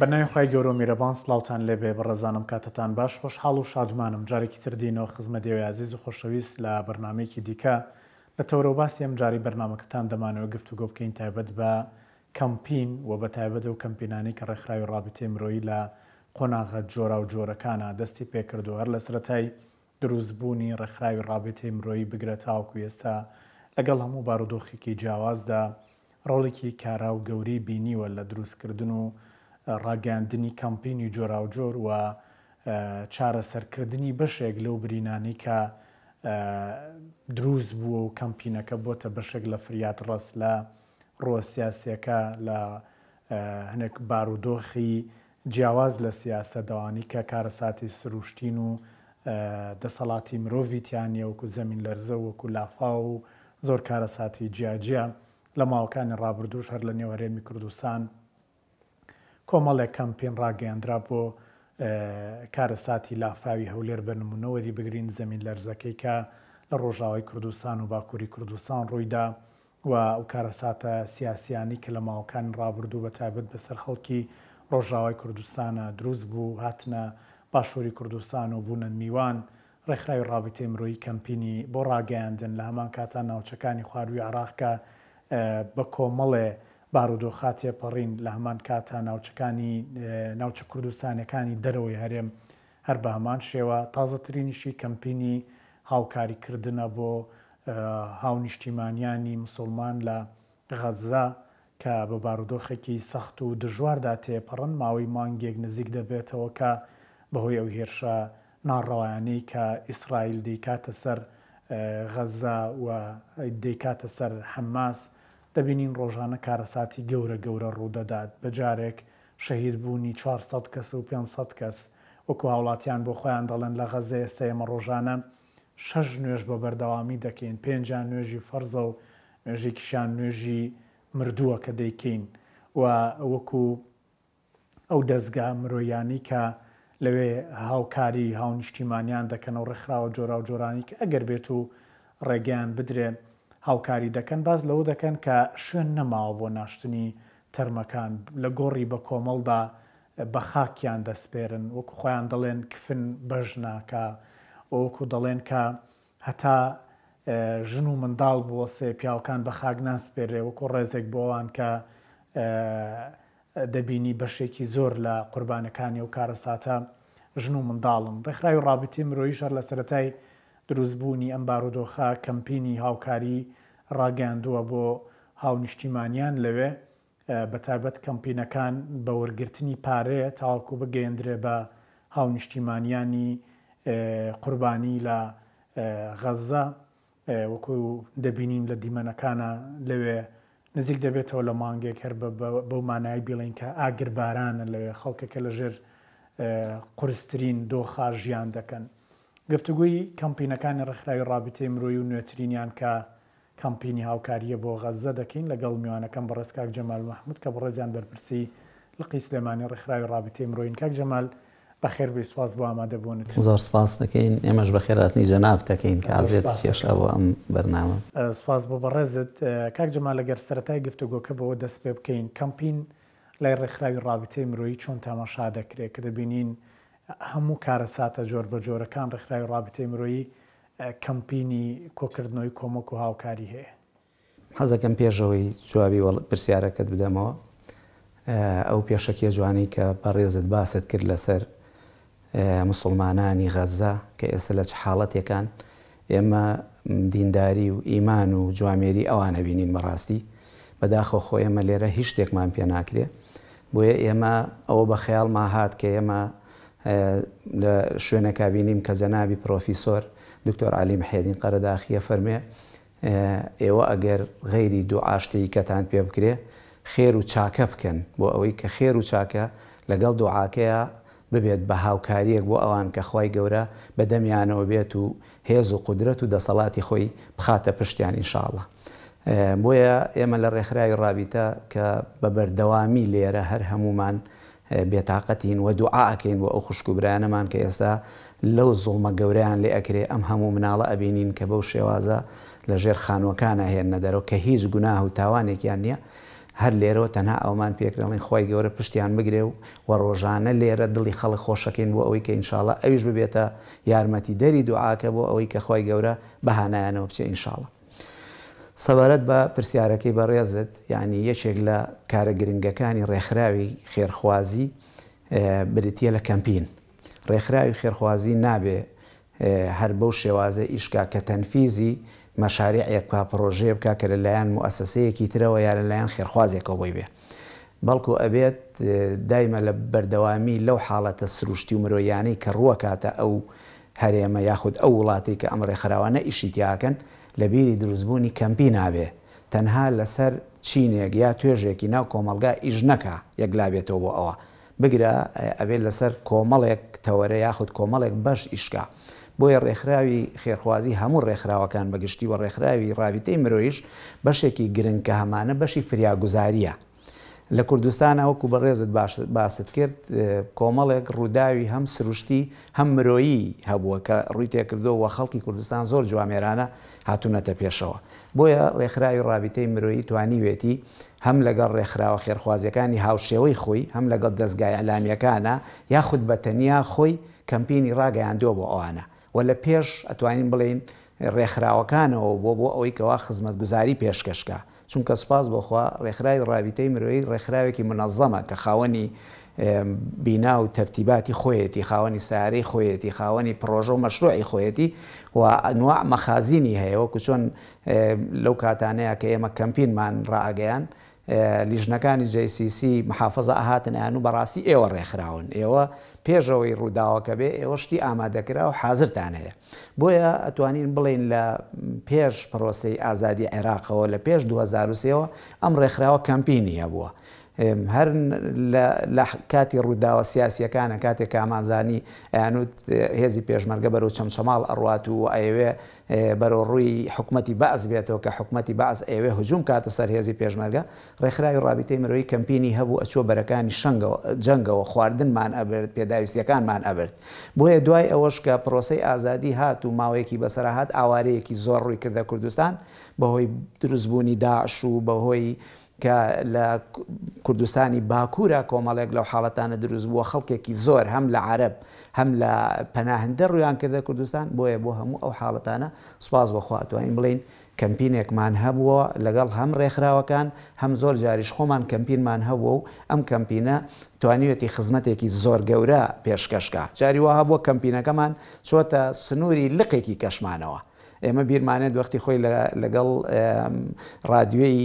بەناوی خی گەورۆ میرەبان سلااوان لێبێ بە ڕێزانم کاتتان باش خۆش حاڵ و شادمانم جارێکی تردینەوە خزمەتێوی عزیز و خۆشەویست لە بەرنمێکی دیکە لە تەورە باسی ئەم جاری بەرنمەکەتان دەمانەوە گفت و گۆ بکەین تایبەت بە کەمپین و بە تایبەت و کەمپینانی کە ڕێکخراوی ڕابتێ مرۆیی لە قۆناغە جۆرا و جۆرەکانە دەستی پێکردو هەر لە سرەتای دروستبوونی ڕێکخراوی ڕابێتی مرۆیی بگرێتاوکو ئێستا لەگەڵ هەموو بارودۆخێکی جیاوازدا ڕۆڵێکی کارا و گەوری بینیوە لە دروستکردن و ڕاگەاندنی کەمپینی جۆراوجۆر و چارەسەرکردنی بەشێک لەو برینانی کە دروست بووە و کەمپینەکە بۆتە بەشێک لە فریات ڕست لە ڕۆسیاسیەکە لە هەنێک بارودۆخی جیاواز لە سیاسە داوانی کە کارەساتی سروشتین و دەسەڵاتی مرۆڤیتیانە وەکو زەمین لەرزە وەکو لافا و زۆر کارەساتی جیاجیە لە ماوەکانی ڕابردوش هەر لە نێوەرێمی کوردستان کۆمەڵێک کەمپین ڕاگەیاندرا بۆ کارە ساتی لافاوی هەولێر بە نمونەوەری بگرین زمین لەرزەکەی کە لە ڕۆژاوای کوردستان و باکووری کوردستان ڕوویدا و ئەو کارە ساتە سیاسیانی کە لە ماوەکان ڕابردوو بە تایبەت بەسەر خەڵکی ڕۆژاوای کوردستانە دروست بوو هاتنە باشووری کوردستان و بوونە میوان ڕێکخراوی ڕابطی مرۆیی کەمپینی بۆ ڕاگەیاندن لە هەمان کاتان ناوچەکانی خواروی عراقکە بە کۆمەڵێ بارودۆ خاتیە پەڕین لە هەمان کاتا ناوچەکانی ناوچە کوردستانەکانی دەرەوەی هەرێم هەر بە هەمان شێوە تازەترینیشی کەمپینی هاوکاریکردنە بۆ هاونیشتیمانیانی مسلمان لە غەزا کە بە بارودۆخێکی سەخت و دژواردا تێپەڕن ماوەی مانگێک نزیک دەبێتەوە کە بەهۆی ئەو هێرشە ناڕەوایانەی کە ئیسرائیل دەیکاتە سەر غەزا و دەیکاتە سەر حەماس دەبینین ڕۆژانە کارەساتی گەورە گەورە ڕوودەدات بە جارێک شەهید بوونی 400 کەس و 500 کەس وەکو هاوڵاتیان بۆ خۆیان دەڵێن لە غەزێ سێمە ڕۆژانە شەش نوێژ بە بەردەوامی دەکەین پێنجان نوێژی فەرزە و نوێژێکیشان نوێژی مردووە کە دەیکەین و وەکو ئەو دەستگا مرۆیانی کە لەوێ هاوکاری هاونیشتیمانیان دەکەن و ڕێکخراوە جۆرا و جۆرانی کە ئەگەر بێت و ڕێگەیان بدرێن هاوکاری دەکەن باز لەوە دەکەن کە شوێن نەماوە بۆ ناشتنی تەرمەکان لە گۆڕی بە کۆمەڵدا بە خاکیان دەسپێرن وەکو خۆیان دەڵێن کفن بەژناکە ئەوکو دەڵێن کە هەتا ژن و منداڵ بووە سێ پیاوکان بە خاک ناسپێرێ وەکو ڕێزێک بۆوان کە دەبینی بەشێکی زۆر لە قوربانەکانی و کارەساتە ژن و منداڵن ڕێکخرای و ڕابتی مرۆیی شەر لە سەتای دروستبوونی ئەم بارودۆخە کەمپینی هاوکاری ڕاگەاندووە بۆ هاونیشتیمانیان لەوێ بە تایبەت کەمپینەکان بە وەرگرتنی پارەیە تاواکو بگەێندرێ بە هاونیشتیمانیانی قوربانی لە غەزە وەکو دەبینین لە دیمەنەکانە لەوێ نزیک دەبێتەوە لە مانگێک هەر بەو مانای بیڵین کە ئاگربارانە لەوێ خەڵکەکە لە ژێر قرسترین دۆخا ژیان دەکەن گفتگوی کەمپینەکانی ڕخراوی ڕابطەی مرۆی و نوێترینیان کە کەمپینی هاوکاریە بۆ غەزە دەکەین لەگەڵ میوانەکەم بە ڕێزکاک جەمال محمود کە بڕێزیان بەرپرسی لقی سلێمانی ڕخراوی ڕابطەی مرۆین کاک جەمال بەخێر بێ سپاس بۆ ئامادەبوونت زۆر سپاس دەکەین ئێمەش بە خێراتنی جەناب دەکەین کە ئازێت کێشەوە ئەم بەرنامە سپاس بۆ بەڕێزت کاک جەمال لەگەر سەتای گفتوگۆکە بەوە دەست پێ بکەین کەمپین لای ڕێکخراوی ڕابطەی مرۆیی چۆن تامەشا دەکرێت کە دەبینین هەموو کارە ساتە جۆر بە جۆرەکان ڕێکخراوی ڕابطەی مرۆیی کەمپینی کۆکردنەوەی کۆمەک و هاوکاری هەیە حەزەکەم پێشەوەی جوابی پرسیارەکەت بدەمەوە ئەو پێشەکیە جوانی کە بەڕێزت باست کرد لەسەر مسلمانانی غەزا کە ئێستا لە چ حاڵەتێکان ئێمە دینداری و ئیمان و جوامێری ئەوانە بینین بەڕاستی بەداخۆ خۆ ئێمە لێرە هیچ شتێکمان پێ ناکرێ بۆیە ئێمە ئەوە بە خەیاڵ ما هات کە ئێمە لە شوێنەکە بینیم کە زەناوی پرۆفیسۆر دکتۆر عالیم حێدین قەرەداخیە فەرمێ ئێوە ئەگەر غەیری دوو ئاشتی کەتان پێ بکرێ خێر و چاکە بکەن بۆ ئەوەی کە خێر و چاکە لەگەڵ دوعاکەیە ببێت بە هاوکاریەک بۆ ئەوان کە خی گەورە بەدەمیانەوە بێت و هێز و قدرەت و دەسەڵاتی خۆی بخاتە پشتیان ئینشاءڵە. بۆیە ئێمە لە ڕێکخراوی ڕابیتە کە بە بەردەوامی لێرە هەر هەمومان بێتاقەتین و دوعاکەین بۆ ئەو خوشک و برایانەمان کە ئێستا لەو زڵمە گەوریان لێ ئەکرێ ئەم هەموو مناڵە ئەبینین کە بەو شێوازە لە ژێر خانوەکانە هێنە دەرەوە کە هیچ گوناه و تاوانێکیان نییە هەر لێرەوە تەنها ئەومان پێکرڵین خۆی گەورە پشتیان بگرێ و و ڕۆژانە لێرە دڵی خەڵک خۆشەکەین بۆ ئەوەی کە ئینشاالله ئەویش ببێتە یارمەتی دەری دوعاکە بۆ ئەوەی کە خۆی گەورە بەهانایانەوە بچێ ئینشاالله سەبارەت بە پرسیارەکەی بەڕێزت یعنی یەکێک لە کارە گرنگەکانی ڕێکخراوی خێرخوازی بریتە لە کەمپین ڕێکخراوی خێرخوازی نابێ هەر بەو شێوازە ئیشکا کە تەنفیزی مەشارعەک کا پرۆژێ بک کە لەلایەن موسسەیەکی ترەوە یا لەلایەن خێرخوازێکەوە بۆی بێ بەڵکو ئەبێت دایمە لە بەردەوامی لەو حاڵەتە سروشتی و مرۆیانەی کە ڕووەکاتە ئەو هەرێمە یاخود ئەو وڵاتی کە ئەمڕێ خراوانە ئیشیتیاکەن لە بیری دروستبوونی کەمپی نابێ تەنها لەسەر چینێک یا توێژێکی ناو کۆمەلگا ئیژ نەکە یەکلابێتەوە بۆ ئەوە بگرە ئەبێت لەسەر کۆمەڵێک تەوەرە یاخود کۆمەڵێک بەش ئیشکا بۆیە ڕێکخراوی خێرخوازی هەموو ڕێکخراوەکان بەگشتی و ڕێکخراوی ڕاویتەی مرۆیش بەشێکی گرنگ کە هەمانە بەشی فریاگوزاریە لە کوردستان ئەوەکو بەڕێزت باست کرد کۆمەڵێک ڕووداوی هەم سروشتی هەم مرۆیی هەبووە کە ڕووی تێکردەوە وە خەڵکی کوردستان زۆر جوامێرانە هاتوونەتە پێشەوە بۆیە ڕێکخراوی ڕابیتەی مرۆیی توانیوێتی هەم لەگەڵ ڕێکخراوە خێرخوازیەکانی هاوشێوەی خۆی هەم لەگەڵ دەستگای ئەلامیەکانە یاخود بە تەنیا خۆی کەمپینی ڕاگەیاندۆ بۆ ئەوانە وە لە پێش ئەتوانین بڵین ڕێکخراوەکانەوە بۆ بۆ ئەوەی کەوا خزمەت گوزاری پێشکەشکە چونکە سپاس بۆخوا ڕێکخراوی ڕابیتەی مرۆی ڕێکخراوێکی منەظەمە کە خاوەنی بینا و تەرتیباتی خۆیەتی خاوەنی ساری خۆیەتی خاوەنی پرۆژە و مەشروعی خۆیەتی و ئەنواع مەخازینی هەیە وەکو چۆن لەو کاتانەیە کە ئێمە کەمپینمان ڕائگەیان لیژنەکانی جیسیسی محافظە ئاهاتن ئەیان و بەڕاستی ئێوە ڕێکخراون ئێوە پێشەوەی ڕووداوەکە بێ ئێوە شتی ئامادەکرا و حازرتان هەیە بۆیە ئەتوانین بڵین لە پێش پرۆسی ئازادی عێراقەوە لە پێش 2023ەوە ئەم ڕێکخراوە کەمپینی هەبووە هەر لە کاتی ڕووداوە سیاسیەکانە کاتێک کامانزانی یانوت هێزی پێشمەرگە بەرەو چەمچەماڵ ئەڕات و ئەوێ بەرەو ڕووی حکوومەتتی باز بێتەوە کە حکوومەتتی باز ئەوێ هجووم کاتە سەر هێزی پێشمەرگە ڕێکخراوی ڕابیتەی مرۆی کەمپینی هەبوو ئەچوە بەرەکانی شنگەوە جەنگەوە خواردنمان ئەبرد پێداویستیەکانمان ئەبرد بۆیە دوای ئەوەش کە پرۆسی ئازادی هات و ماوەیەکی بەسەرهات ئاوارەیەکی زۆر ڕووی کردە کوردستان بەهۆی دروستبوونی داعش و بەهۆی کە لە کوردستانی باکوورە کۆمەڵێک لەو حاڵەتانە دروست بووە خەڵکێکی زۆر هەم لە عرب هەم لە پەناهندە ڕویان کردە کوردستان بۆیە بۆ هەموو ئەو حاڵەتانە سوپاز بەخواتوین بڵین کەمپینێکمان هەبووە لەگەڵ هەم ڕێکخراوەکان هەم زۆر جاریش خۆمان کەمپینمان هەبوو و ئەم کەمپینە توانیوەتی خزمەتێکی زۆر گەورە پێشکەشکە جاریوە هەبووە کەمپینەکەمان چۆتە سنووری لقێکی کەشمانەوە. ئێمە بیرمانێت وەختی خۆی لەگەڵ رادیۆی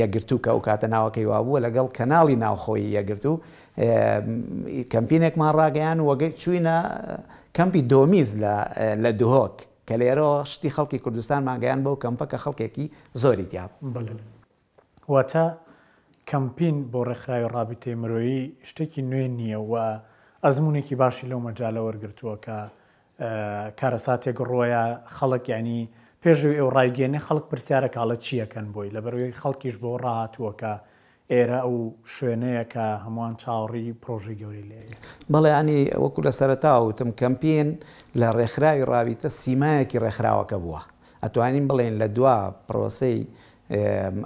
یەگرتو کە ئەو کاتە ناوەکەی وابووە لەگەڵ کەناڵی ناوخۆی یەگرتو کەمپینێکمان ڕاگەیان وەگە چوینە کەمپی دۆمیز لە دوهۆک کە لێرەوە شتی خەڵکی کوردستان ماگەیان بەو کەمپەکە خەڵکێکی زۆری دیاب واتە کەمپین بۆ ڕێکخراوی ڕابطێ مرۆیی شتێکی نوێن نییە و ئەزمونێکی باشی لەو مەجاالە وەرگرتووە کە کارەساتێک ڕۆیە خەڵک ینی پێشوی ئەو ڕایگەێنێ خەڵک پرسیارە کاڵە چیەکەن بۆی لە بەروی خەڵکیش بۆ ڕاتوەکە ئێرە ئەو شوێنەیە کە هەمووان چاوەڕی پرۆژی گەوری لێ بەڵێ ینی وەکو لە سەرتاوتم کەمپین لە ڕێکخراوی ڕاویتە سیمایەکی ڕێکخراوەکە بووە ئەتوانین بڵێن لە دوا پرۆسی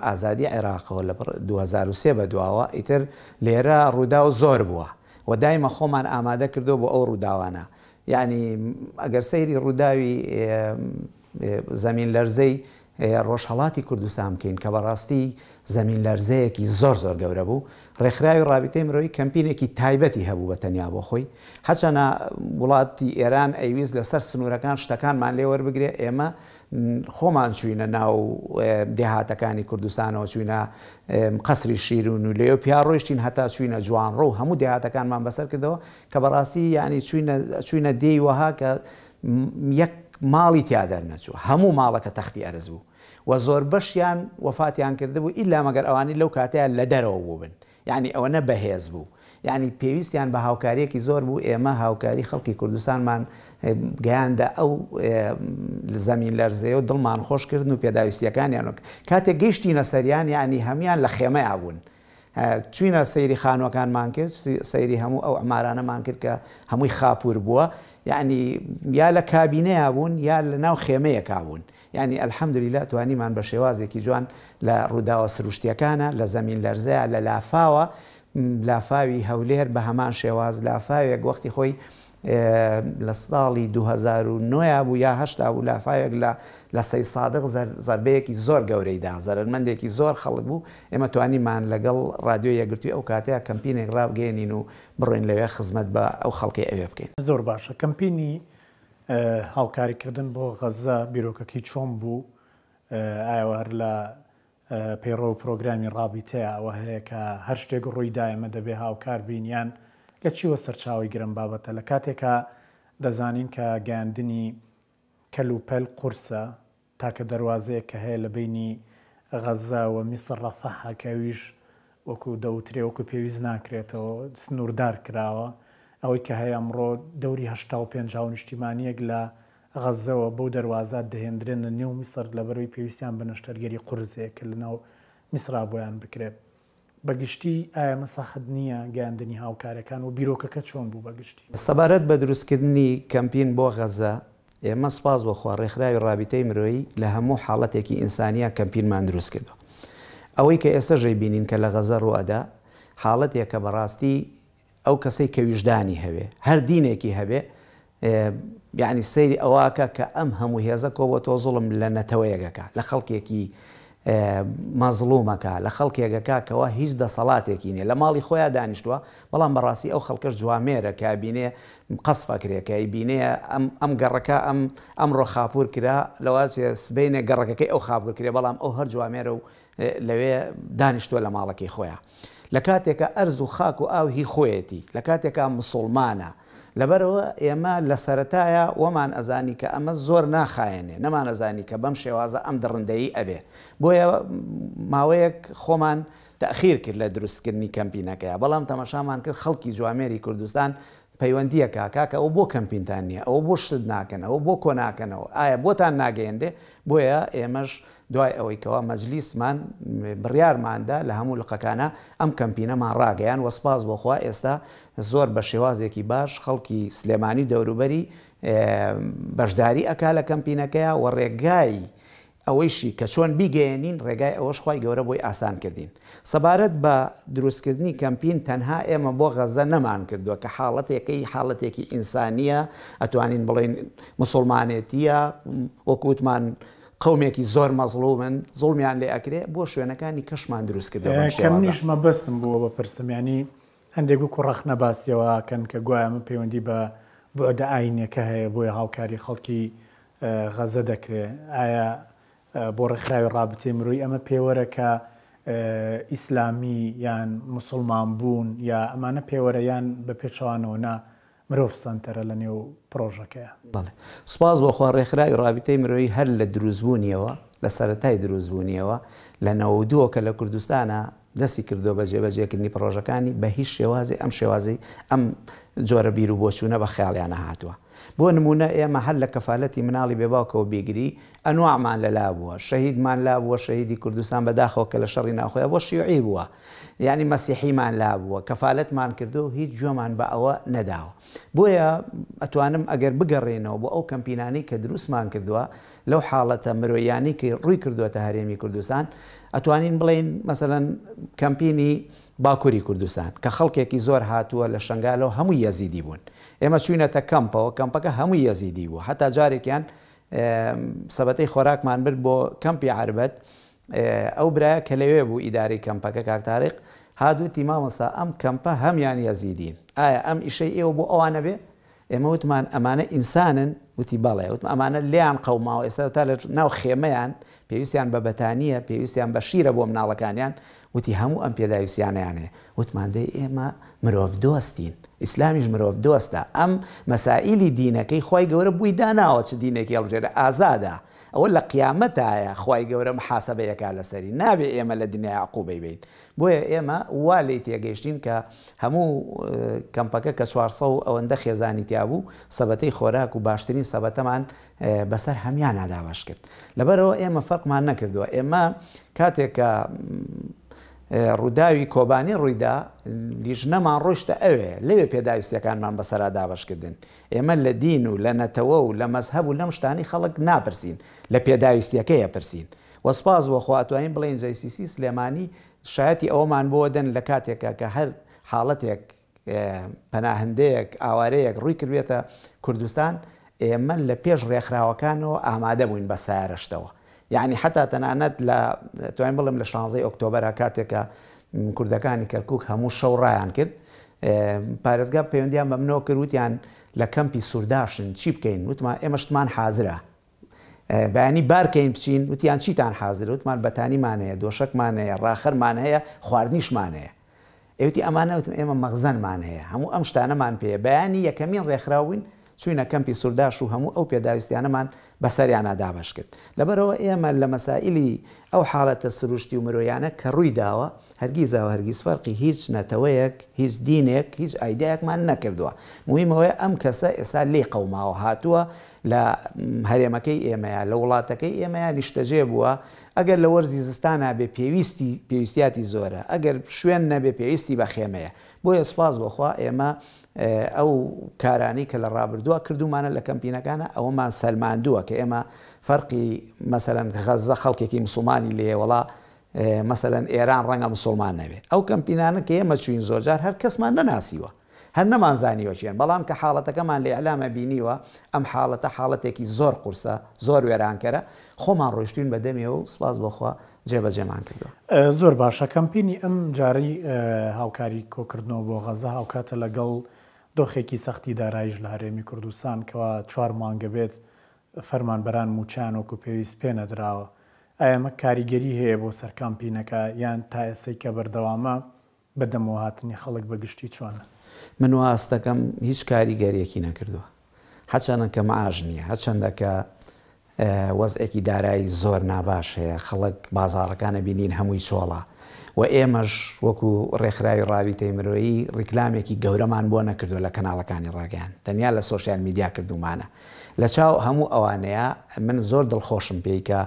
ئازادی عێراقەوە لە 2023 بە دواوە ئیتر لێرە ڕوودا و زۆر بووە و دایمە خۆمان ئامادە کردو بۆ ئەو ڕووداوانە ینی ئەگەر سەیری ڕووداوی زمین لەرزەی ڕۆژهڵاتی کوردستان بکەین کە بەڕاستی زمین لەرزەیەکی زۆر زۆر گەورە بوو ڕێکخراوی ڕابتەی مرۆی کەمپینێکی تایبەتی هەبوو بە تەنیا بۆ خۆی هەچەنە وڵاتی ئێران ئەیویست لەسەر سنوورەکان شتەکانمان لێوەربگرێ ئێمە خۆمان چوینە ناو دێهاتەکانی کوردستانەوە چوینە قسری شیرون و لێو پیاڕۆیشتین هەتا چوینە جوان ڕۆ هەموو دێهاتەکانمان بەسەر کردەوە کە بەڕاستی ینی چوینە دێی وەها کە یەک ماڵی تیادەر نەچوو هەموو ماڵەکە تەختی ئەرز بوو و زۆر بەشیان وفاتیان کردبوو ئیلا مەگەر ئەوانی لەو کاتیان لە دەرەوە بوو بن یعنی ئەوە نە بەهێز بوو یعنی پێویستیان بە هاوکاریەکی زۆر بوو ئێمە هاوکاری خەڵکی کوردستانمان گەیاندا ئەو زەمین لەرزەیە و دڵمان خۆشکردن و پێداویستیەکانیان کاتێک گەیشتی نەسەریان یعنی هەمان لە خێمەیان بوون. چوینە سەیری خانوەکانمان کرد سەیری هەموو ئەو ئەمارانەمان کرد کە هەمووی خاپور بووە یعنی یا لە کابینەیە بوون یا لە ناو خێمەیەکا بوون یعنی ئەلحەمدلیلا توانیمان بە شێوازێکی جوان لە ڕووداوە سروشتیەکانە لە زەمین لەرزەیە لە لافاوە لافاوی هەولێر بە هەمان شێواز لافاوێک وەختی خۆی لە ساڵی 2009 بوو یا هشتا بوو لافاوێک لە لە سەی سادق زربەیەکی زۆر گەورەیدا زەرمەندێکی زۆر خەڵک بوو ئێمە توانیمان لەگەڵ رادیۆ یەگرتووی ئەو کاتەیە کەمپینێک ڕابگەێنین و بڕێن لەوێ خزمەت بە ئەو خەڵکی ئەوێ بکەین زۆر باشە کەمپینی هاوکاریکردن بۆ غەزە بیرۆکەکی چۆن بوو ئاوار لە پەیڕۆ و پرۆگرامی ڕابیتەیە ئەوە هەیە کە هەر شتێک ڕووی دایمە دەبێ هاوکار بینیان لە چیوە سەرچاوی گرم بابەتە لە کاتێکە دەزانین کە گاندنی کەل و پەل قورسە تاکە دەواازەیە کە هەیە لە بینی غەزە و میسر ڕەفە حاکەویش وەکو دەوترێ وەکو پێویست ناکرێتەوە سنووردار کراوە ئەوەی کە هەیە ئەمڕۆ دەوری هشتا و پێنج و نیشتیمانیەک لە غەزەوە بەو دەواازات دەهێندرێنە نێو میسەر لە بەرەوەی پێویستیان بە نەشتەرگەری قرزەیە کە لەناو میسرا بۆیان بکرێت بەگشتی ئایا مەساخت نییە گەاندنی هاوکارەکان و بیرۆکەکە چۆن بوو بەگشتی سەبارەت بە دروستکردنی کەمپین بۆ غەزە ئێمە سپاس بۆ خوارێکخراوی ڕابیتەی مرۆیی لە هەموو حاڵەتێکی ئینسانیا کەمپینمان دروست کردو ئەوەی کە ئێستا ژێ بینین کە لە غەزە ڕوادا حاڵەتێک کە بەڕاستی ئەو کەسەی کە ویژدانی هەوێ هەر دینێکی هەبێ بیانی سەیری ئەواکە کە ئەم هەموو هێزە کۆ بۆ تۆ زڵم لە نەتەوەیەگەکە لە خەڵکێکی مەزلومەکە لە خەڵکێگەکە کەەوە هیچ دەسەڵاتێکی نیە لە ماڵی خۆیان دانیشتووە بەڵام بەڕاستی ئەو خەڵکەش جوامێرە کە بینێ قەسفەکرێکەکەی بینەیە ئەم گەڕەکە ئەم ئەمڕۆ خاپور کرا لەوەچێ سبینە گەڕەکەەکەی ئەو خاپور کرێ بەڵام ئەو هەر جوامێرە و لەوێ دانیشتووە لە ماڵەکەی خۆیان لە کاتێکە ئەرز و خاک و ئاو هی خۆیەتی لە کاتێکە مسلمانە. لەبەرەوە ئێمە لە سەتایە وەمان ئەزانی کە ئەمە زۆر ناخایێنێ نەمان ئەزانی کە بەم شێوازە ئەم دڕندایی ئەبێ بۆیە ماوەیەک خۆمان تەخیر کرد لە دروستکردنی کەمپینەکەی بەڵام تەمەشامان کرد خەڵکی جوامێری کوردستان پەیوەندیە کاکا کە ئەو بۆ کەمپینتان نیە ئەو بۆ شت ناکەن ئەو بۆ کۆناکەنەوە ئایا بۆتان ناگەیەندێ بۆیە ئێمەش دوای ئەوەیکەوە مەجلیسمان بڕیارماندا لە هەموو لقەکانە ئەم کەمپینەمان ڕاگەیان وەسپاس بۆخوا ئێستا زۆر بە شێوازێکی باش خەڵکی سلێمانی دەوروبەری بەشداری ئەکا لە کەمپینەکەیە و ڕێگایی ئەوەیشی کە چۆن بیگەێنین ڕێگای ئەوەش خی گەورە بۆی ئاسان کردین. سەبارەت بە دروستکردنی کەمپین تەنها ئێمە بۆ غەزە نەمان کردووە کە حاڵەتێکەکەی حاڵەتێکی ئینسانیە ئەتوانین بڵین مسلمانێتیە وەکووتمان قومێکی زۆر مەزڵو من زڵمیان لێ ئەکرێ بۆ شوێنەکانی کەشمان دروستکردنیش مەبستم بووە بە پرسمیانی هەندێک و کوڕەخنە باسیەوەکەن کە گوایە من پەیوەندی بە بۆ ئەدە ئاینەکە هەیە بۆی هاوکاری خەڵکی غەزە دەکرێت ئایا بۆ ڕێکخراوی ڕابتێ مرۆی ئەمە پێوەرە کە ئیسلامی یان مسلمان بوون یا ئەمانە پێوەرە یان بە پێچوانەوە نا مرۆڤ سنتەرە لە نێو پرۆژەکەە سپاس بۆ خوا ڕێکخراوی ڕابتەی مرۆی هەر لە دروستبوونیەوە لە سەتای دروستبوونیەوە لە نەودووە کە لە کوردستانە دەستی کردو بە جێبەجێکردنی پرۆژەکانی بە هیچ شێوازی ئەم شێوازی ئەم جۆرە بیر و بۆچوونە بە خیاڵیانە هاتووە. بون نمونه يا محل كفالتي من منالي بباكو وبيجري انواع ما لابوا شهيد ما لابوا شهيدي كردستان بداخو كل شرنا اخويا بو شيوعي يعني مسيحي ما لابوا كفالت ما كردو هي جو ما باوا نداو بويا اتوانم اجر بقرينو بو او كمبيناني كدروس ما كردوا لو حالة مروياني كي روي كردو تهريمي كردستان اتوانين بلين مثلا كامبيني باکووری کوردستان کە خەڵکێکی زۆر هاتووە لە شنگالەوە هەموو یەزیدی بوون ئێمە چوینەتە کەمپەوە کەمپەکە هەموو یەزیدی بوو هەتا جارێکیان سەبەتەی خۆراکمان برد بۆ کەمپی عربەت ئەو برایە کە لەوێ بوو ئیداری کەمپەکە کارتارێک هادووتی مامەستا ئەم کەمپە هەمیان یەزیدین ئایا ئەم ئیشەی ئێوە بۆ ئەوانە بێ ئێمە وتمان ئەمانە ئینسانن وتی بەڵێ وتم ئەمانە لیان قەوماوە ئێستا تا لە ناو خێمەیان پێویستیان بە بەتانیە پێویستیان بە شیرە بۆ مناڵەکانیان وتی هەموو ئەم پێداویستیانیانێ وتماندەی ئێمە مرۆڤ دۆستین ئیسلامیش مرۆڤ دۆستە ئەم مەسائللی دینەکەی خی گەورە بووی داناوە چ دینێکی هەڵژێرە ئازادا ئەوە لە قیامەتایە خی گەورە حاسەبەیەکا لەسەری نابێ ئێمە لە دنیای عقوبەی بیت بۆیە ئێمە وا لی تێگەیشتین کە هەموو کەمپەکە کە چوارسە و ئەوەندە خێزانی تیا بوو سەبەتەی خۆراک و باشترین سەبەتەمان بەسەر هەمیان ناداواش کرد لەبەرەوە ئێمە فەرقمان نەکردووە ئێمە کاتێک کە ڕووداوی کۆبانی ڕوویدا لیژنەمان ڕۆشتە ئەوێ لەوێ پێداویستەکانمان بەسەرا دابشکردن ئێمە لە دین و لە نەتەوە و لە مەزهب و لەم شتانی خەڵک ناپرسین لە پێداویستەکەیە پرسین وەسپاز وەخواتوانین بڵێن جیسیسی سلێمانی شایەتی ئەومان بۆ دەن لە کاتێکە کە هەر حاڵەتێک پەناهندەیەک ئاوارەیەک ڕووی کردوێتە کوردستان ئێمە لە پێش ڕێکخراوەکانەوە ئامادە بووین بە سارشتەوە یعنی حتا تەنانەت لە توان بڵم لە شانزەی ئۆکتۆبرا کاتێکە کوردەکانی کەرکک هەموو شەوڕایان کرد پارێزگا پەیوەندیان بە منەوە کردوتیان لە کەمپی سوورداشن چی بکەین وتمان ئێمەشتمان حاضرە بەینی بارکەین بچین وتیان چیتان حاضر وتمان بەتانیمانەیە دۆشکمانەیە ڕاخەرمان هەیە خواردنیشمانەیە ئەوتی ئەمانەوتم ئێمە مەغزەنمان هەیە هەموو ئەم شتانەمان پێ بەیانی یەکەمین ڕێکخراوین چوینە کەمپی سوورداش و هەموو ئەو پێداویستیانەمان بەسەریانادا بەش کرد لەبەرەوە ئێمە لە مەسائلی ئەو حاڵەتە سروشتی و مرۆیانە کە ڕووی داوە هەرگیزاوە هەرگیز فەرقی هیچ نەتەوەیەک هیچ دینێک هیچ ئایدایەکمان نەکردووە مویمەوەی ئەم کەسە ئێستا لێ قەوماوە هاتووە لە هەرێمەکەی ئێمەیە لە وڵاتەکەی ئێمەیە نیشتەجێ بووە ئەگەر لە وەرزی زستانە بێ پێویستی پێویستیاتی زۆرە ئەگەر شوێن نەبێ پێویستی بە خێمەیە بۆیە سپاس بخوا ئێمە ئەو کارانی کە لە ڕابردووە کردومانە لە کەمپینەکانە ئەوەمان سەلماندووە کە ئێمە فەرقی مەسەرەن غەزە خەڵکێکی مسلمانی لێوەڵا مەسەرەن ئێران ڕەنگە مسلمان نەوێت ئەو کەمپینانە کە ئێمە چوین زۆرجار هەر کەسمان نەناسیوە هەر نەمانزانیوەچێن بەڵام کە حاڵەتەکەمان لێ ئەلامە بینیوە ئەم حاڵەتە حاڵەتێکی زۆر قورسە زۆر وێرانکەرە خۆمان ڕۆشتین بە دەمێ و سپاس بەخوا جێبەجێمان کردەوە زۆر باشە کەمپینی ئەم جاری هاوکاری کۆکردنەوە بۆ غەزە هاوکاتە لەگەڵ دۆخێکی سەختی دارایش لە هەرێمی کوردستان کەەوە چوار مانگە بێت فەرمانبەران موچان وەکو پێویست پێنەدراوە ئایامە کاریگەری هەیە بۆ سەرکامپینەکە یان تا ئێسی کە بەردەوامە بەدەمەوە هاتنی خەڵک بەگشتی چۆنە من واستەکەم هیچ کاریگەریەکی نەکردووە هەچەندەکە مەعاژ نییە هەچەندەکە وەزێکی دارایی زۆر ناباش هەیە خەڵک بازارەکانە بینین هەمووی چۆڵە و ئێمەش وەکو ڕێکخراوی ڕاوی تەیمرۆیی ڕیکلامێکی گەورەمان بۆ نەکردو لە کەناڵەکانی ڕاگەیان تەنیا لە سۆشیال میدیا کردومانە لە چاو هەموو ئەوانەیە من زۆر دڵخۆشم پێیکە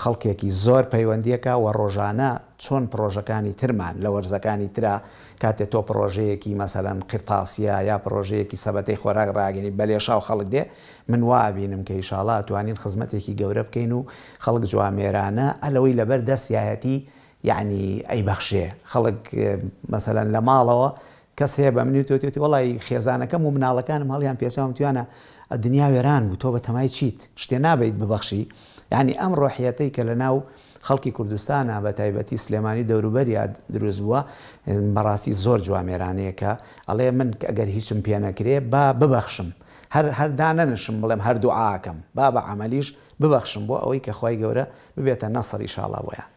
خەڵکێکی زۆر پەیوەندیەکە و ڕۆژانە چۆن پرۆژەکانی ترمان لە وەرزەکانی ترا کاتێک تۆ پرۆژەیەکی مەسەلەن قرتاسیا یا پرۆژەیەکی سەبەتەی خۆراک ڕاگەنی بە لێشاو خەڵک دێ من وابینم کە ئیشاڵات توانین خزمەتێکی گەورە بکەین و خەڵک جوامێرانە ئەلەوەی لەبەر دەستایەتی یعنی ئەی بەخشێ خەڵک مەسەلەن لە ماڵەوە کەس هەیە بە منی تۆتیێتی وڵی خێزانەکەم و مناڵەکانم هەڵیان پێچوم توانە دنیا وێران بوو تۆ بە تەمای چیت شتێ نابیت ببەخشی ینی ئەم ڕۆحیەتەی کە لە ناو خەڵکی کوردستانە بە تایبەتی سلێمانی دەوروبەریا دروست بووە بەڕاستی زۆر جوامێرانەیەەکە ئەڵێ من ئەگەر هیچم پێ نەکرێ با ببەخشم هەر هەردانەنشم بڵێم هەردوو ئاکەم با بە عملیش ببەخشم بۆ ئەوەی کە خی گەورە ببێتە نەسەری شاڵا بۆیان.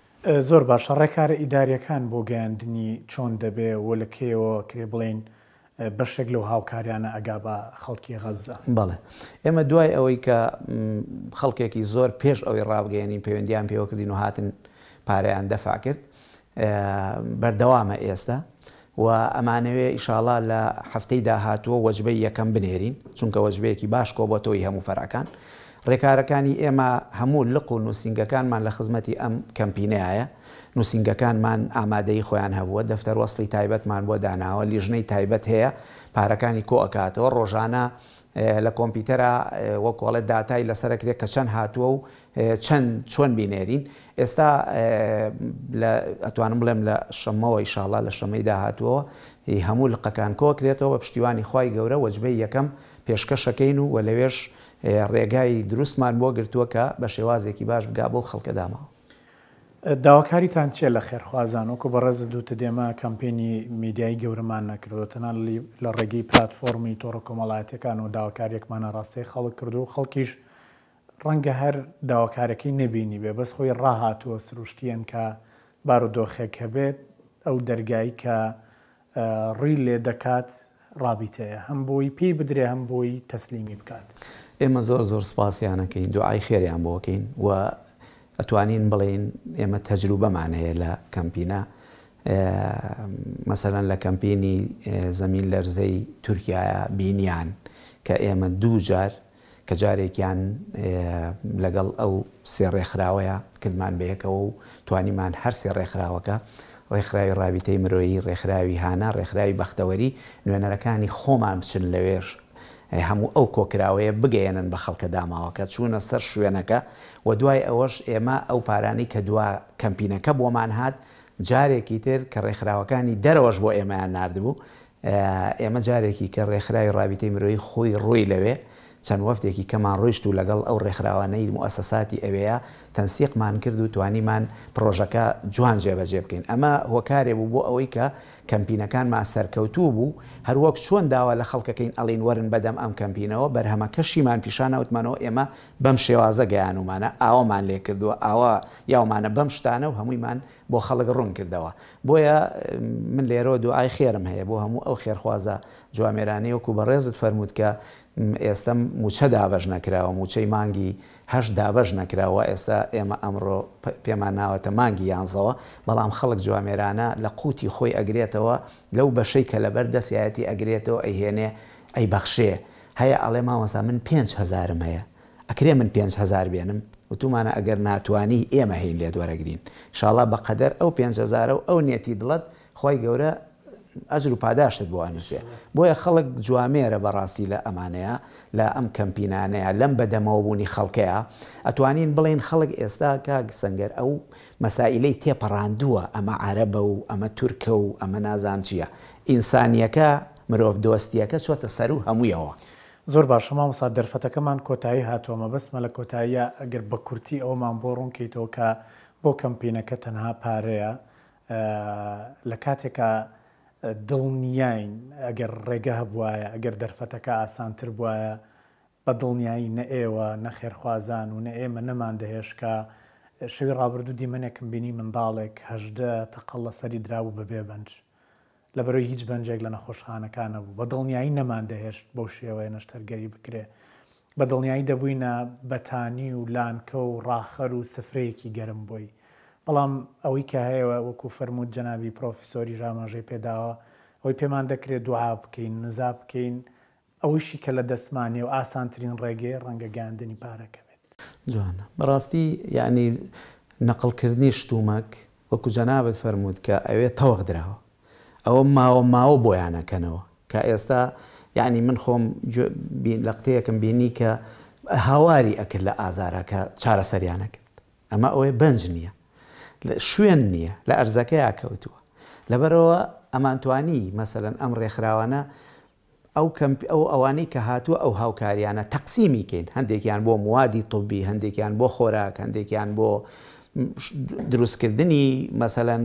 زۆر باشە ڕێکارە ئیداریەکان بۆ گەاندنی چۆن دەبێ و لەکێەوە کرێ بڵین بەشێک لەو هاوکاریانە ئەگا بە خەڵکی غەزە بڵێ ئێمە دوای ئەوەی کە خەڵکێکی زۆر پێش ئەوەی ڕابگەیانی پەیوەندیان پێوەکردین و هاتن پارەیان دەفا کرد بەردەوامە ئێستا و ئەمانەوێ ئیشاڵا لە هەفتەی داهاتووە وەجبەی یەکەم بنێرین چونکە وەجبەیەکی باش کۆبەتەوەی هەموو فەراکان. ڕێکارەکانی ئێمە هەموو لق و نووسنگەکانمان لە خزمەتی ئەم کەمپینایە نووسنگەکانمان ئامادەی خۆیان هەبووە دەفتەر وەصلی تایبەتمان بۆ داناوە لیژنەی تایبەت هەیە پارەکانی کۆ ئەکاتەوە ڕۆژانە لە کۆمپیوتەرە وەکۆڵێت دااتای لەسەرکرێت کە چەند هاتووە و چەند چۆن بینێرین ئێستا ئەتوانم بڵێم لە شەمەوە ئیشاڵە لە شەمەی داهاتوەوە هەموو لقەکان کۆکرێتەوە بە پشتیوانی خی گەورە وەجبەی یەکەم پێشکەشەکەین و وە لەوێش ڕێگای دروستمان بۆ گرتووە کە بە شێوازێکی باش بگا بۆ خەڵکەداما. داواکاریتان چێ لە خێرخوازان وکو بە ڕێز دووتە دێمە کەمپینی میدیایی گەورەمان نەکردوتەنان لە ڕێگەی پلتفۆمی تۆڕ کۆمەڵایەتەکان و داواکاریەکمانە ڕاستی خەڵک کردو و خەڵکیش ڕەنگە هەر داواکارەکەی نبینی بێ بەس خۆی ڕاهاتوە سروشتیان کە بارودۆخێک هەبێت ئەو دەرگایی کە ڕی لێ دەکات ڕابیتەیە هەم بۆی پێی بدرێ هەم بۆی تەسلیمی بکات. ئێمە زۆر زۆر سپاسیانەکەین دوعای خێریان بۆکەین و ئەتوانین بڵین ئێمە تەجروبەمان هەیە لە کەمپینە مەسەرەن لە کەمپینی زەمین لەرزەی تورکایە بینیان کە ئێمە دوو جار کە جارێکیان لەگەڵ ئەو سێ ڕێکخراوەیە کردمان بەیەکەوە و توانیمان هەر سێ ڕێکخراوەکە ڕێکخراوی ڕابیتەی مرۆیی ڕێکخراوی هانا ڕێکخراوی بەختەوەری نوێنەرەکانی خۆمان بچن لەوێش هەموو ئەو کۆکراوەیە بگەێنن بە خەڵکە داماوەکە چوونە سەر شوێنەکە و دوای ئەوەش ئێمە ئەو پارانی کە دوا کەمپینەکە بۆمان هات جارێکی تر کە ڕێکخراوەکانی دەرەوەش بۆ ئێمەیان نردبوو ئێمە جارێکی کە ڕێکخراوی ڕابیتەی مرۆی خۆی ڕووی لەوێ چەند وەفتێکی کەمان ڕۆیشت و لەگەڵ ئەو ڕێکخراوانەی موسەساتی ئەوەیە تەنسیقمان کرد و توانیمان پرۆژەکە جوان جێبەجێ بکەین ئەمە هۆکارێ بوو بۆ ئەوەی کە کەمپینەکان ما سەرکەوتوو بوو هەروەک چۆن داوا لە خەڵکەکەین ئەڵین وەرن بەدەم ئەم کەمپینەوە بەرهەمە کەشیمان پیشانەوتمانەوە ئێمە بەم شێوازە گەیانومانە ئاوامان لێ کردووە ئاوا یاومانە بەم شتانە و هەموویمان بۆ خەڵک ڕوون کردەوە بۆیە من لێرۆ دوعای خێرم هەیە بۆ هەموو ئەو خێرخوازە جوامێرانی وەکو بە ڕێزت فەرمووت کە ئێستا موچە دابش نەکراوە موچەی مانگی هەش دابش نەکراوە ئێستا ئێمە ئەمڕۆ پێمان ناوەتە مانگی یانزەوە بەڵام خەڵک جوامێرانە لە قوتی خۆی ئەگرێتەوە لەو بەشەی کە لەبەر دەسیایەتی ئەگرێتەوە ئەیهێنێ ئەی بەخشێ هەیە ئەڵێ ماوەسا من 5هزارم هەیە ئەکرێ من 5هزار بێنم وتومانە ئەگەر ناتوانانی ئێمە هەین لێ دووەرەگرین شاڵا بەقەدەر ئەو 5هزار و ئەو نێتی دڵت خی گەورە ئەجر و پاداشت بۆ ئەنووسێ بۆیە خەڵک جوامێرە بەڕاستی لە ئەمانەیە لە ئەم کەمپینانەیە لەم بەدەمەوە بوونی خەڵکەیە ئەتوانین بڵێن خەڵک ئێستا کاک سنگەر ئەو مەسائلەی تێپەڕاندووە ئەمە عربە و ئەمە تورکە و ئەمە نازان چییە ئینسانیەکە مرۆڤ دۆستیەکە چۆتە سەر و هەموویەوە. زۆر باش مامەسا دەرفەتەکەمان کۆتایی هاتووەمە بەسمە لە کۆتاییە ئەگەر بە کورتی ئەومان بۆ ڕوونکەیتەوە کە بۆ کەمپینەکە تەنها پارەیە لە کاتێکە دڵنیین ئەگەر ڕێگە هەبواە ئەگەر دەرفەتەکە ئاسانتر بواە بە دڵنیایی نە ئێوە نەخێرخوازان و نە ئێمە نەمان دەهێشکە شوی ڕابرد و دیمەنێکم بینی منداڵێک هەژدە تەقل لە سەری درابوو بەبێ بنج لەبەرەوەی هیچ بنجێک لە نەخۆشخانەکانە بوو بە دڵنیایی نەمان دەهێشت بەو شێوەیە نەشتەرگەری بکرێ بە دڵنیایی دەبووینە بەتانی و لانکە و ڕاخەر و سفرەیەکی گەرم بووی بەڵام ئەوەی کە هەیەەوە وەکو فەرموود جەنابی پرۆفیسۆری ژاماژەی پێداوە ئەوەی پێمان دەکرێت دوعا بکەین نزا بکەین ئەوشی کە لە دەسمانی و ئاسانترین ڕێگێ ڕەنگە گاندنی پارەکە بێت جوانە بەڕاستی یعنی نەقلکردنی شتومەک وەکو جەنابەت فەرموود کە ئەوێ تەوەق درراوە ئەوە ماوە ماوە بۆیانەکەنەوە کە ئێستا یعنی من خۆم لەقتەیەکم بینی کە هاواری ئەکرد لە ئازارەکە چارەسەریانەکرد ئەمە ئەوەی بنج نییە شوێن نییە لە ئەرزەکە یاکەوتووە لەبەرەوە ئەمانتوانی مەسەرەن ئەم ڕێکخراوانە ئەو ئەو ئەوانەی کە هاتووە ئەو هاوکاریانە تەقسیمیکەین هەندێکیان بۆ موادی توبی هەندێکیان بۆ خۆراک هەندێکیان بۆ دروستکردنی مەسەەن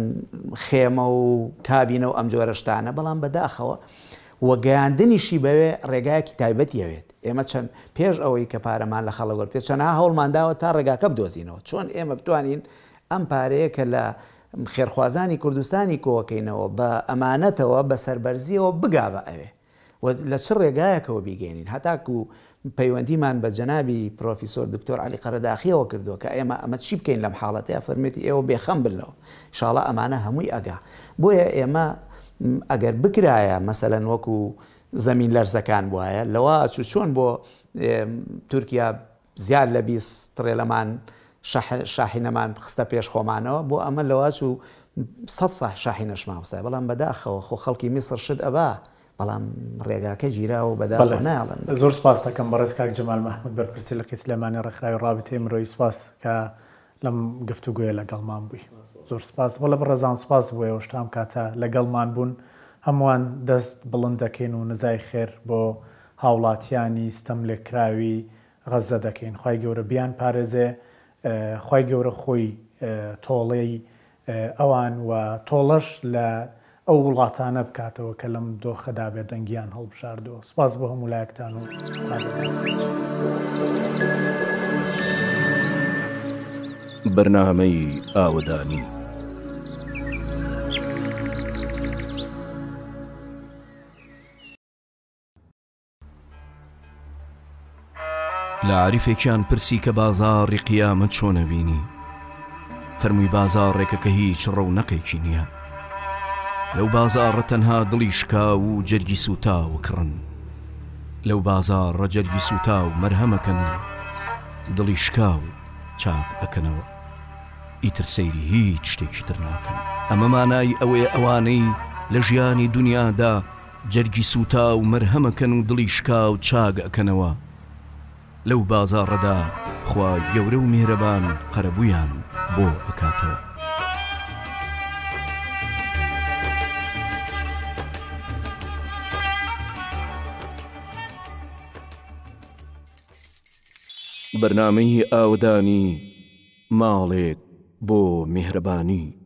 خێمە و کابینە و ئەم جۆرە شتانە بەڵام بەداخەوە وەگەیاندنیشی بەوێ ڕێگایەکی تایبەتی ئەوێت ئێمە چەند پێش ئەوەی کە پارەمان لە خەڵەوەرتێ چەنە هەوڵمانداوە تا ڕێگاکە بدۆزینەوە چۆن ئێمە بتوانین ئەم پارەیە کە لە خێرخوازانی کوردستانی کۆکەینەوە بە ئەمانەتەوە بە سربەرزیەوە بگابە ئەوێ لە چ ڕێگایەکەوە بیگەێنین هەتاکو پەیوەندیمان بە جەنابی پرۆفیسۆر دکتۆر علی قەرداخیەوە کردووە کە ئێمە ئەمە چی بکەین لەم حاڵەتەیە فەرمێتی ئێوە بێخەم بنەوە شاڵە ئەمانە هەمووی ئەگا بۆیە ئێمە ئەگەر بکرایە مەسەلەن وەکو زمین لەرزەکان وایە لەوە چوو چۆن بۆ تورکیا زیاد لە 20 ترێلەمان شاحینەمان خستە پێش خۆمانەوە بۆ ئەمە لەواز و سەد ساح شاحینەشما وسای بەڵام بەداخەوە خۆ خەڵکی میسر شت ئەبا بەڵام ڕێگاکە گیرراوە بەدا ناڵن زۆر سپاس دەکەم بەڕێز کاک جمال مەحمد بەرپرسی لە قیسلەمانی ڕخراوی ڕابێتی مرۆی سپاس کە لەم گفتوگوۆیە لەگەڵمان بووی زۆر سپاس بەڵە بەڕێزان سپاس بووە شتام کاتە لەگەڵمان بوون هەمووان دەست بڵند دەکەین و نزای خێر بۆ هاوڵاتیانی ستەم لێکراوی غەزە دەکەین خی گەورە بیان پارێزێ خی گەورە خۆی تۆڵەی ئەوان و تۆڵەش لە ئەو وڵاتانە بکاتەوە کە لەم دۆخەدا بێ دەنگیان هەڵبشاردەوە سپاس بە هەموو لایەکتان و بەرنامەی ئاوەدانی. لە عریفێکیان پرسی کە بازاڕی قیامەت چۆنەبینی فەرمووی بازارڕێکە کە هیچ ڕەونەقێکی نییە لەو بازارڕە تەنها دڵی شکا و جەرگی سوتا و کڕن لەو بازار ڕەجەرگی سوتا و مەرهەمەکەن و دڵی شکا و چاک ئەکەنەوە ئیتر سەیری هیچ شتێکی دەرناکەن ئەمە مانای ئەوەیە ئەوانەی لە ژیانی دنیادا جەرگی سوتا و مەرهەمەکەن و دڵی شکا و چاگ ئەکەنەوە لەو بازاڕەدا خوا گەورە و میهرەبان قەرەبوویان بۆ ئەکاتەوە. بەرنمەی ئاودانی ماڵێک بۆ میهرەبانی.